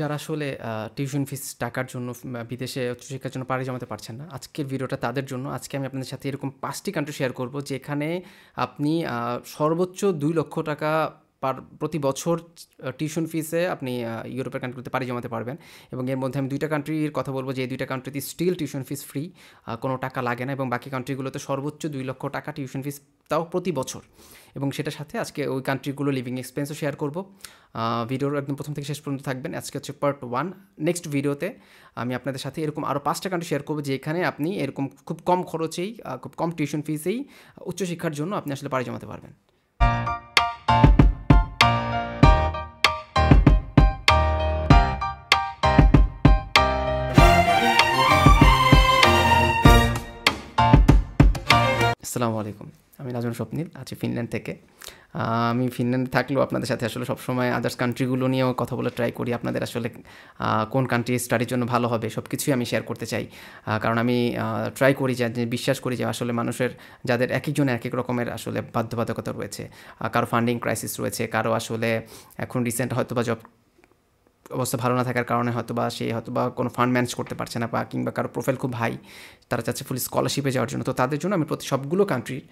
যারা আসলে tuition fees টাকার জন্য বিদেশে উচ্চশিক্ষার জন্য পাড়ি জমাতে পারছেন না আজকের ভিডিওটা তাদের জন্য আজকে আমি আপনাদের সাথে এরকম পাঁচটি কান্ট্রি শেয়ার করব যেখানে আপনি সর্বোচ্চ দুই লক্ষ টাকা পার প্রতি বছর টিউশন ফিসে আপনি ইউরোপের কান্ট্রিতে পাড়ি জমাতে পারবেন এবং এর মধ্যে আমি দুইটা কান্ট্রির কথা বলবো যে এই দুইটা কান্ট্রিতে স্টিল টিউশন ফিস ফ্রি কোনো টাকা লাগে না এবং বাকি কান্ট্রিগুলোতে সর্বোচ্চ দুই লক্ষ টাকা টিউশন ফিস তাও প্রতি বছর এবং সেটার সাথে আজকে ওই কান্ট্রিগুলো লিভিং এক্সপেন্সও শেয়ার করব ভিডিওর একদম প্রথম থেকে শেষ পর্যন্ত থাকবেন আজকে হচ্ছে পার্ট ওয়ান নেক্সট ভিডিওতে আমি আপনাদের সাথে এরকম আরও পাঁচটা কান্ট্রি শেয়ার করবো যেখানে আপনি এরকম খুব কম খরচেই খুব কম টিউশন ফিসেই উচ্চশিক্ষার জন্য আপনি আসলে পাড়ি জমাতে পারবেন আসসালামু আলাইকুম আমি রাজন স্বপ্নিল আছি ফিনল্যান্ড থেকে আমি ফিনল্যান্ড থাকলেও আপনাদের সাথে আসলে সবসময় আদার্স কান্ট্রিগুলো নিয়েও কথা বলে ট্রাই করি আপনাদের আসলে কোন কান্ট্রি স্টাডির জন্য ভালো হবে সব কিছুই আমি শেয়ার করতে চাই কারণ আমি ট্রাই করি যে বিশ্বাস করি যে আসলে মানুষের যাদের এক একজন এক এক রকমের আসলে বাধ্যবাধকতা রয়েছে কারো ফান্ডিং ক্রাইসিস রয়েছে কারো আসলে এখন রিসেন্ট হয়তো বা জব অবস্থা ভালো না থাকার কারণে হয়তো বা সে হয়তো বা কোনো ফান্ড ম্যানেজ করতে পারছে না বা কিংবা কারো প্রোফাইল খুব হাই তারা চাচ্ছে ফুল স্কলারশিপে যাওয়ার জন্য তো তাদের জন্য আমি প্রতি সবগুলো কান্ট্রির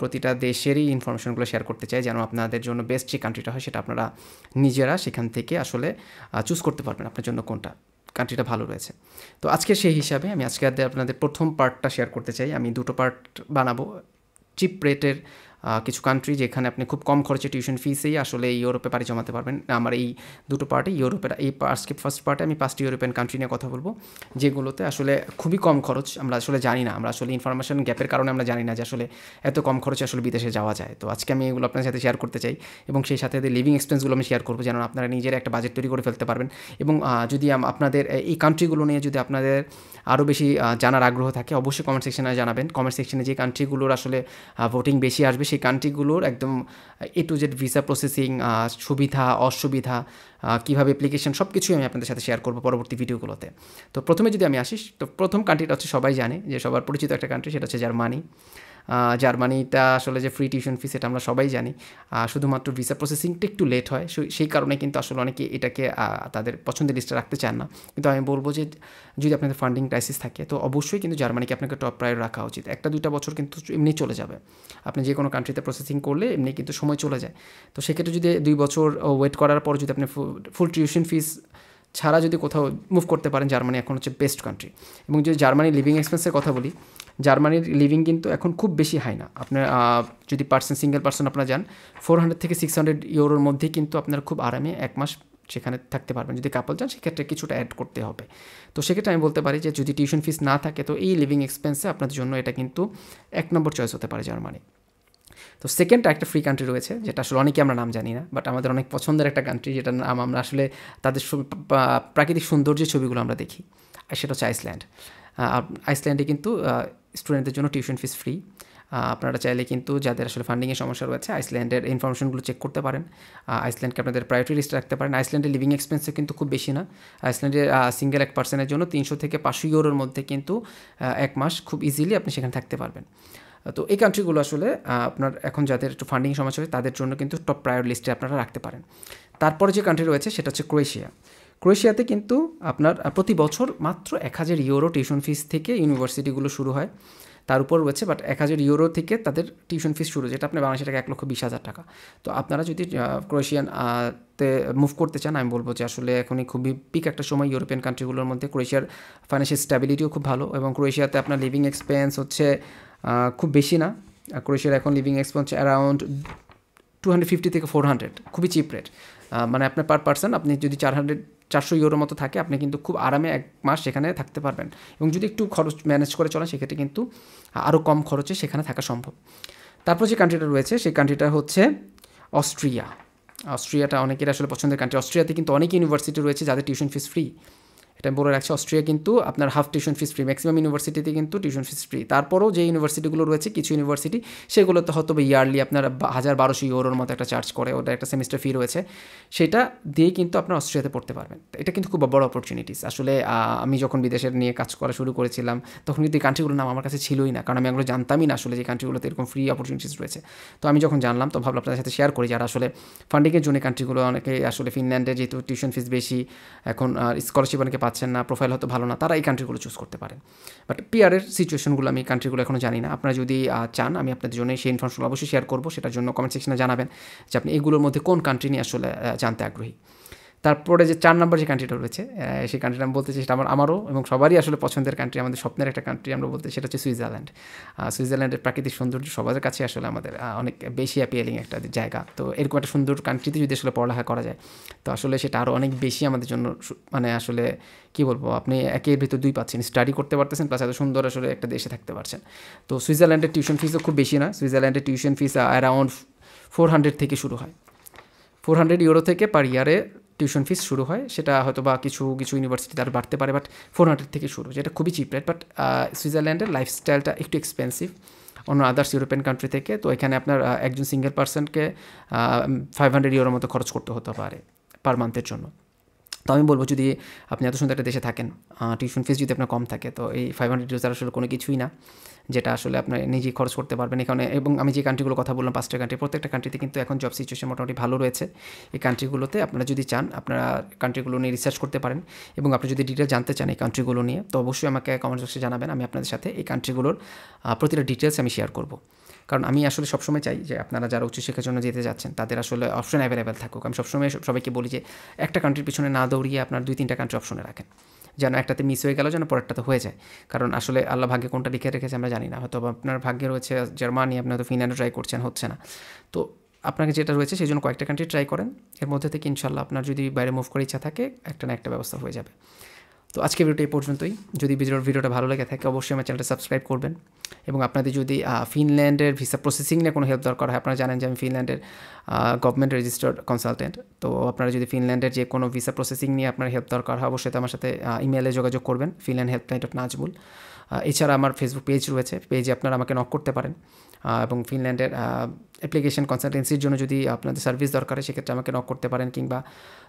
প্রতিটা দেশেরই ইনফরমেশনগুলো শেয়ার করতে চাই যেন আপনাদের জন্য বেস্ট যে কান্ট্রিটা হয় সেটা আপনারা নিজেরা সেখান থেকে আসলে চুজ করতে পারবেন আপনার জন্য কোনটা কান্ট্রিটা ভালো রয়েছে তো আজকে সেই হিসাবে আমি আজকে আপনাদের প্রথম পার্টটা শেয়ার করতে চাই আমি দুটো পার্ট বানাবো চিপ রেটের কিছু কান্ট্রি যেখানে আপনি খুব কম খরচে টিউশন ফিসেই আসলে ইউরোপে পাড়ি জমাতে পারবেন আমার এই দুটো পার্টে ইউরোপের এই আজকে ফার্স্ট পার্টে আমি পাঁচটি ইউরোপিয়ান কান্ট্রি নিয়ে কথা বলবো যেগুলোতে আসলে খুবই কম খরচ আমরা আসলে জানি না আমরা আসলে ইনফরমেশন গ্যাপের কারণে আমরা জানি না যে আসলে এত কম খরচে আসলে বিদেশে যাওয়া যায় তো আজকে আমি এগুলো আপনার সাথে শেয়ার করতে চাই এবং সেই সাথে লিভিং এক্সপেন্সগুলো আমি শেয়ার করবো যেন আপনারা নিজের একটা বাজেট তৈরি করে ফেলতে পারবেন এবং যদি আপনাদের এই কান্ট্রিগুলো নিয়ে যদি আপনাদের আরও বেশি জানার আগ্রহ থাকে অবশ্যই কমেন্ট সেকশনে জানাবেন কমেন্ট সেকশনে যে কান্ট্রিগুলোর আসলে ভোটিং বেশি আসবে সেই কান্ট্রিগুলোর একদম A to Z visa processing সুবিধা অসুবিধা কীভাবে অ্যাপ্লিকেশন সব কিছুই আমি আপনাদের সাথে শেয়ার করব পরবর্তী ভিডিওগুলোতে তো প্রথমে যদি আমি আসিস তো প্রথম কান্ট্রিটা হচ্ছে সবাই জানে যে সবার পরিচিত একটা কান্ট্রি সেটা হচ্ছে জার্মানি জার্মানিটা আসলে যে ফ্রি টিউশন ফি সেটা আমরা সবাই জানি শুধুমাত্র ভিসা প্রসেসিংটা একটু লেট হয় সেই কারণে কিন্তু আসলে অনেকে এটাকে তাদের পছন্দের লিস্টে রাখতে চান না কিন্তু আমি বলবো যে যদি আপনাদের ফান্ডিং ক্রাইসিস থাকে তো অবশ্যই কিন্তু জার্মানিকে আপনাকে টপ প্রায়োর রাখা উচিত একটা দুইটা বছর কিন্তু এমনি চলে যাবে আপনি যে কোনো কান্ট্রিতে প্রসেসিং করলে এমনি কিন্তু সময় চলে যায় তো সেক্ষেত্রে যদি দুই বছর ওয়েট করার পর যদি আপনি ফুল টিউশন ফিস ছাড়া যদি কোথাও মুভ করতে পারেন জার্মানি এখন হচ্ছে বেস্ট কান্ট্রি এবং যদি জার্মানি লিভিং এক্সপেন্সের কথা বলি জার্মানির লিভিং কিন্তু এখন খুব বেশি হাই না আপনার যদি পার্সন সিঙ্গেল পার্সন আপনারা যান ফোর হান্ড্রেড থেকে সিক্স হান্ড্রেড ইউরোর মধ্যে কিন্তু আপনারা খুব আরামে এক মাস সেখানে থাকতে পারবেন যদি কাপল যান সেক্ষেত্রে কিছুটা অ্যাড করতে হবে তো সেক্ষেত্রে আমি বলতে পারি যে যদি টিউশন ফিস না থাকে তো এই লিভিং এক্সপেন্সে আপনাদের জন্য এটা কিন্তু এক নম্বর চয়েস হতে পারে জার্মানি তো সেকেন্ড একটা ফ্রি কান্ট্রি রয়েছে যেটা আসলে অনেকে আমরা নাম জানি না বাট আমাদের অনেক পছন্দের একটা কান্ট্রি যেটা নাম আমরা আসলে তাদের প্রাকৃতিক সৌন্দর্যের ছবিগুলো আমরা দেখি আর সেটা হচ্ছে আইসল্যান্ড আইসল্যান্ডে কিন্তু স্টুডেন্টদের জন্য টিউশন ফিস ফ্রি আপনারা চাইলে কিন্তু যাদের আসলে ফান্ডিংয়ের সমস্যা রয়েছে আইসল্যান্ডের ইনফরমেশনগুলো চেক করতে পারেন আইসল্যান্ডকে আপনাদের প্রায়োরিটি লিস্টে রাখতে পারেন আইসল্যান্ডের লিভিং এক্সপেন্সও কিন্তু খুব বেশি না আইসল্যান্ডের সিঙ্গেল এক পার্সনের জন্য তিনশো থেকে পাঁচশো ইউরোর মধ্যে কিন্তু এক মাস খুব ইজিলি আপনি সেখানে থাকতে পারবেন তো এই কান্ট্রিগুলো আসলে আপনার এখন যাদের একটু ফান্ডিং সমস্যা হয় তাদের জন্য কিন্তু টপ প্রায়োর লিস্টে আপনারা রাখতে পারেন তারপরে যে কান্ট্রি রয়েছে সেটা হচ্ছে ক্রোয়েশিয়া ক্রোয়েশিয়াতে কিন্তু আপনার প্রতি বছর মাত্র এক হাজার ইউরো টিউশন ফিস থেকে ইউনিভার্সিটিগুলো শুরু হয় তার উপর রয়েছে বাট এক হাজার ইউরো থেকে তাদের টিউশন ফিস শুরু যেটা আপনার বাংলাদেশে টাকা এক লক্ষ বিশ হাজার টাকা তো আপনারা যদি ক্রোয়েশিয়ান তে মুভ করতে চান আমি বলবো যে আসলে এখনই খুবই পিক একটা সময় ইউরোপিয়ান কান্ট্রিগুলোর মধ্যে ক্রোয়েশিয়ার ফাইন্যান্সিয়াল স্ট্যাবিলিটিও খুব ভালো এবং ক্রোয়েশিয়াতে আপনার লিভিং এক্সপেন্স হচ্ছে খুব বেশি না ক্রোয়েশিয়ার এখন living expense around two hundred fifty থেকে ফোর হান্ড্রেড খুবই চিপ রেট মানে আপনার পার পার্সন আপনি যদি চার হান্ড্রেড চারশো ইউরোর মতো থাকে আপনি কিন্তু খুব আরামে এক মাস সেখানে থাকতে পারবেন এবং যদি একটু খরচ ম্যানেজ করে চলেন সেক্ষেত্রে কিন্তু আরও কম খরচে সেখানে থাকা সম্ভব তারপর যে কান্ট্রিটা রয়েছে সেই কান্ট্রিটা হচ্ছে অস্ট্রিয়া অস্ট্রিয়াটা অনেকের আসলে পছন্দের কান্ট্রি অস্ট্রিয়াতে কিন্তু অনেক ইউনিভার্সিটি রয়েছে যাদের টিউশন ফিস ফ্রি এটা আমি বলে রাখছি অস্ট্রিয়া কিন্তু আপনার half tuition fees free maximum ইউনিভার্সিটিতে কিন্তু টিউশন ফিস ফ্রি তারপরও যে ইউনিভার্সিটিগুলো রয়েছে কিছু ইউনিভার্সিটি সেগুলোতে হয়তো ইয়ারলি আপনার হাজার বারোশো ইউরোর মতো একটা চার্জ করে ওটা একটা সেমিস্টার ফি রয়েছে সেটা দিয়ে কিন্তু আপনার অস্ট্রিয়াতে পড়তে পারবেন এটা কিন্তু খুব বড় অপরচুনিটিস আসলে আমি যখন বিদেশের নিয়ে কাজ করা শুরু করেছিলাম তখন কিন্তু এই কান্ট্রিগুলোর নাম আমার কাছে ছিলই না কারণ আমি এগুলো জানতামই না আসলে যে কান্ট্রিগুলোতে এরকম ফ্রি অপরচুনিটিস রয়েছে তো আমি যখন জানলাম তো ভাবলাম আপনাদের সাথে শেয়ার করি যারা আসলে ফান্ডিংয়ের জন্য কান্ট্রিগুলো অনেকে আসলে ফিনল্যান্ডে যেহেতু টিউশন ফিস বেশি এখন স্কলারশিপ অনেকে পাচ্ছেন না প্রোফাইল হয়তো ভালো না তারা এই কান্ট্রিগুলো চুজ করতে পারেন বাট পিয়ারের সিচুয়েশনগুলো আমি কান্ট্রিগুলো এখনও জানি না আপনারা যদি চান আমি আপনাদের জন্য সেই ইনফরমেশনগুলো অবশ্যই শেয়ার করবো সেটার জন্য কমেন্ট সেকশনে জানাবেন যে আপনি এগুলোর মধ্যে কোন কান্ট্রি নিয়ে আসলে জানতে আগ্রহী তারপরে যে চার নম্বর যে কান্ট্রিটা রয়েছে সেই কান্ট্রিটা আমি বলতে চাই সেটা আমার আমারও এবং সবারই আসলে পছন্দের কান্ট্রি আমাদের স্বপ্নের একটা কান্ট্রি আমরা বলতে সেটা হচ্ছে সুইজারল্যান্ড সুইজারল্যান্ডের প্রাকৃতিক সৌন্দর্য সবার কাছে আসলে আমাদের অনেক বেশি অ্যাপিয়ালিং একটা জায়গা তো এরকম একটা সুন্দর কান্ট্রিতে যদি আসলে পড়ালেখা করা যায় তো আসলে সেটা আরও অনেক বেশি আমাদের জন্য মানে আসলে কি বলবো আপনি একের ভিতর দুই পাচ্ছেন স্টাডি করতে পারতেছেন প্লাস এত সুন্দর আসলে একটা দেশে থাকতে পারছেন তো সুইজারল্যান্ডের টিউশন ফিসও খুব বেশি না সুইজারল্যান্ডের tuition fees around four hundred থেকে শুরু হয় ফোর হান্ড্রেড ইউরো থেকে পার ইয়ারে টিউশন ফিস শুরু হয় সেটা হয়তো বা কিছু কিছু ইউনিভার্সিটি তার বাড়তে পারে বাট ফোর হান্ড্রেড থেকে শুরু যেটা খুবই চিপ রেট বাট সুইজারল্যান্ডের লাইফস্টাইলটা একটু এক্সপেন্সিভ অন্য আদার্স ইউরোপিয়ান কান্ট্রি থেকে তো এখানে আপনার একজন সিঙ্গেল পার্সনকে ফাইভ হান্ড্রেড ইউরোর মতো খরচ করতে হতে পারে পার মান্থের জন্য তো আমি বলবো যদি আপনি এত সুন্দর একটা দেশে থাকেন টিউশন ফিস যদি আপনার কম থাকে তো এই ফাইভ হান্ড্রেড ইউজার আসলে কোনো কিছুই না যেটা আসলে আপনার নিজেই খরচ করতে পারবেন এখানে এবং আমি যে কান্ট্রিগুলো কথা বললাম পাঁচটা কান্ট্রি প্রত্যেকটা কান্ট্রিতে কিন্তু এখন জব সিচুয়েশন মোটামুটি ভালো রয়েছে এই কান্ট্রিগুলোতে আপনারা যদি চান আপনারা কান্ট্রিগুলো নিয়ে রিসার্চ করতে পারেন এবং আপনি যদি ডিটেল জানতে চান এই কান্ট্রিগুলো নিয়ে তো অবশ্যই আমাকে কমেন্ট বক্সে জানাবেন আমি আপনাদের সাথে এই কান্ট্রিগুলোর প্রতিটা ডিটেলস আমি শেয়ার করবো কারণ আমি আসলে সবসময় চাই যে আপনারা যারা উচ্চশিক্ষার জন্য যেতে যাচ্ছেন তাদের আসলে অপশন অ্যাভেলেবেল থাকুক আমি সবসময় সবাইকে বলি যে একটা কান্ট্রির পিছনে না দৌড়িয়ে আপনার দুই তিনটা কান্ট্রি অপশনে রাখেন যেন একটাতে মিস হয়ে গেল যেন পরেরটাতে হয়ে যায় কারণ আসলে আল্লাহ ভাগ্যে কোনটা লিখে রেখেছে আমরা জানি না হয়তো আপনার ভাগ্যে রয়েছে জার্মানি আপনি হয়তো ফিনল্যান্ডে ট্রাই করছেন হচ্ছে না তো আপনাকে যেটা রয়েছে সেই জন্য কয়েকটা কান্ট্রি ট্রাই করেন এর মধ্যে থেকে ইনশাল্লাহ আপনার যদি বাইরে মুভ করার ইচ্ছা থাকে একটা না একটা ব্যবস্থা হয়ে যাবে তো আজকে ভিডিওটা এই পর্যন্তই যদি ভিডিওর ভিডিওটা ভালো লাগে থাকে অবশ্যই আমার চ্যানেলটা সাবস্ক্রাইব করবেন এবং আপনাদের যদি ফিনল্যান্ডের ভিসা প্রসেসিং নিয়ে কোনো হেল্প দরকার হয় আপনারা জানেন যে আমি ফিনল্যান্ডের গভর্নমেন্ট রেজিস্টার্ড কনসালটেন্ট তো আপনারা যদি ফিনল্যান্ডের যে কোনো ভিসা প্রসেসিং নিয়ে আপনার হেল্প দরকার হয় অবশ্যই আমার সাথে ইমেলে যোগাযোগ করবেন ফিনল্যান্ড হেল্পলাইন অফ নাজবুল এছাড়া আমার ফেসবুক পেজ রয়েছে পেজে আপনারা আমাকে নক করতে পারেন এবং ফিনল্যান্ডের অ্যাপ্লিকেশন কনসালটেন্সির জন্য যদি আপনাদের সার্ভিস দরকার হয় সেক্ষেত্রে আমাকে নক করতে পারেন কিংবা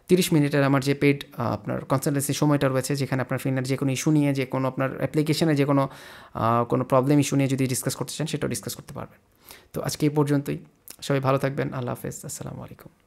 তিরিশ মিনিটের আমার যে পেড আপনার কনসালটেন্সি সময়টা রয়েছে যেখানে আপনার ফিনল্যান্ড যে কোনো ইস্যু নিয়ে যে কোনো আপনার অ্যাপ্লিকেশনে যে কোনো কোনো প্রবলেম ইস্যু নিয়ে যদি ডিসকাস করতে চান সেটাও ডিসকাস করতে পারবেন তো আজকে এই পর্যন্তই সবাই ভালো থাকবেন আল্লাহ হাফেজ আসসালামু আলাইকুম